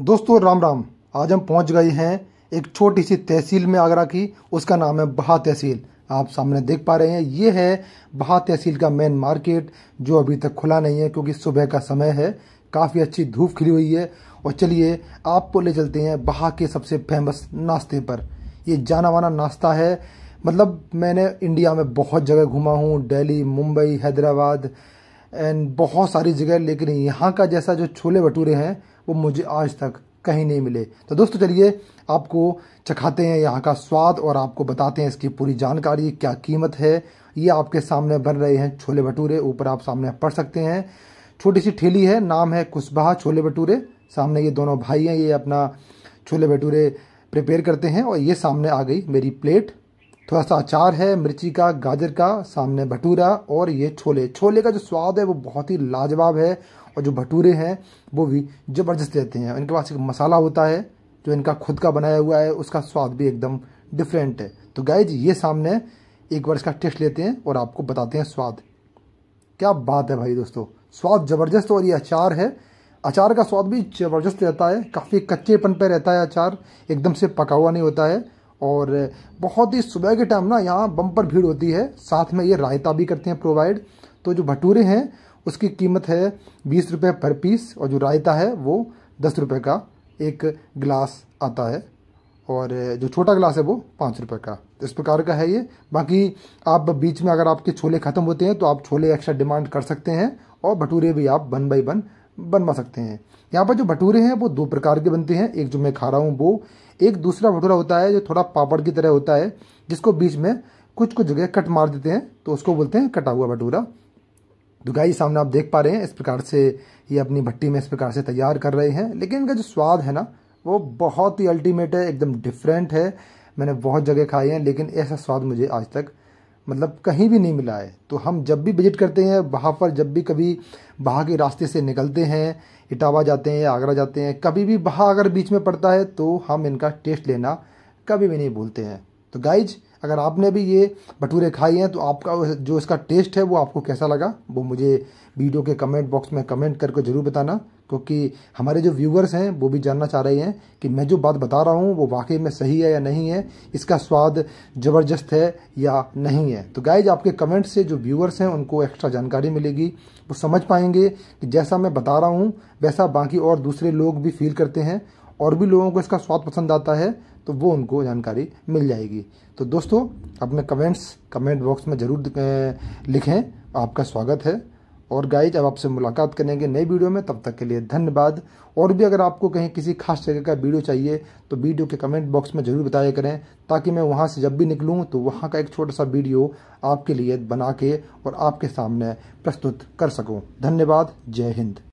दोस्तों राम राम आज हम पहुंच गए हैं एक छोटी सी तहसील में आगरा की उसका नाम है बहा तहसील आप सामने देख पा रहे हैं ये है बहा तहसील का मेन मार्केट जो अभी तक खुला नहीं है क्योंकि सुबह का समय है काफ़ी अच्छी धूप खिली हुई है और चलिए आपको ले चलते हैं बहा के सबसे फेमस नाश्ते पर ये जाना माना नाश्ता है मतलब मैंने इंडिया में बहुत जगह घूमा हूँ दिल्ली मुंबई हैदराबाद एंड बहुत सारी जगह लेकिन यहाँ का जैसा जो छोले भटूरे हैं वो मुझे आज तक कहीं नहीं मिले तो दोस्तों चलिए आपको चखाते हैं यहाँ का स्वाद और आपको बताते हैं इसकी पूरी जानकारी क्या कीमत है ये आपके सामने बन रहे हैं छोले भटूरे ऊपर आप सामने पढ़ सकते हैं छोटी सी ठेली है नाम है कुशबाह छोले भटूरे सामने ये दोनों भाई हैं ये अपना छोले भटूरे प्रिपेयर करते हैं और ये सामने आ गई मेरी प्लेट थोड़ा सा अचार है मिर्ची का गाजर का सामने भटूरा और ये छोले छोले का जो स्वाद है वो बहुत ही लाजवाब है और जो भटूरे हैं वो भी ज़बरदस्त रहते हैं इनके पास एक मसाला होता है जो इनका खुद का बनाया हुआ है उसका स्वाद भी एकदम डिफरेंट है तो गाय जी ये सामने एक बार इसका टेस्ट लेते हैं और आपको बताते हैं स्वाद क्या बात है भाई दोस्तों स्वाद ज़बरदस्त और ये अचार है अचार का स्वाद भी ज़बरदस्त रहता है काफ़ी कच्चेपन पे रहता है अचार एकदम से पका हुआ नहीं होता है और बहुत ही सुबह के टाइम ना यहाँ बम्पर भीड़ होती है साथ में ये रायता भी करते हैं प्रोवाइड तो जो भटूरे हैं उसकी कीमत है बीस रुपये पर पीस और जो रायता है वो दस रुपये का एक गिलास आता है और जो छोटा गिलास है वो पाँच रुपये का तो इस प्रकार का है ये बाकी आप बीच में अगर आपके छोले ख़त्म होते हैं तो आप छोले एक्स्ट्रा डिमांड कर सकते हैं और भटूरे भी आप वन बाई वन बनवा सकते हैं यहाँ पर जो भटूरे हैं वो दो प्रकार के बनते हैं एक जो मैं खा रहा हूँ वो एक दूसरा भटूरा होता है जो थोड़ा पापड़ की तरह होता है जिसको बीच में कुछ कुछ जगह कट मार देते हैं तो उसको बोलते हैं कटा हुआ भटूरा तो गाइस सामने आप देख पा रहे हैं इस प्रकार से ये अपनी भट्टी में इस प्रकार से तैयार कर रहे हैं लेकिन इनका जो स्वाद है ना वो बहुत ही अल्टीमेट है एकदम डिफरेंट है मैंने बहुत जगह खाए हैं लेकिन ऐसा स्वाद मुझे आज तक मतलब कहीं भी नहीं मिला है तो हम जब भी विजिट करते हैं वहाँ पर जब भी कभी वहाँ के रास्ते से निकलते हैं इटावा जाते हैं आगरा जाते हैं कभी भी वहाँ अगर बीच में पड़ता है तो हम इनका टेस्ट लेना कभी भी नहीं भूलते हैं तो गाइज अगर आपने भी ये भटूरे खाए हैं तो आपका जो इसका टेस्ट है वो आपको कैसा लगा वो मुझे वीडियो के कमेंट बॉक्स में कमेंट करके ज़रूर बताना क्योंकि हमारे जो व्यूवर्स हैं वो भी जानना चाह रहे हैं कि मैं जो बात बता रहा हूँ वो वाकई में सही है या नहीं है इसका स्वाद ज़बरदस्त है या नहीं है तो गाइज आपके कमेंट से जो व्यूवर्स हैं उनको एक्स्ट्रा जानकारी मिलेगी वो समझ पाएंगे कि जैसा मैं बता रहा हूँ वैसा बाकी और दूसरे लोग भी फील करते हैं और भी लोगों को इसका स्वाद पसंद आता है तो वो उनको जानकारी मिल जाएगी तो दोस्तों अपने कमेंट्स कमेंट बॉक्स में ज़रूर लिखें आपका स्वागत है और गाइज अब आपसे मुलाकात करेंगे नई वीडियो में तब तक के लिए धन्यवाद और भी अगर आपको कहीं किसी खास जगह का वीडियो चाहिए तो वीडियो के कमेंट बॉक्स में ज़रूर बताया करें ताकि मैं वहाँ से जब भी निकलूँ तो वहाँ का एक छोटा सा वीडियो आपके लिए बना के और आपके सामने प्रस्तुत कर सकूँ धन्यवाद जय हिंद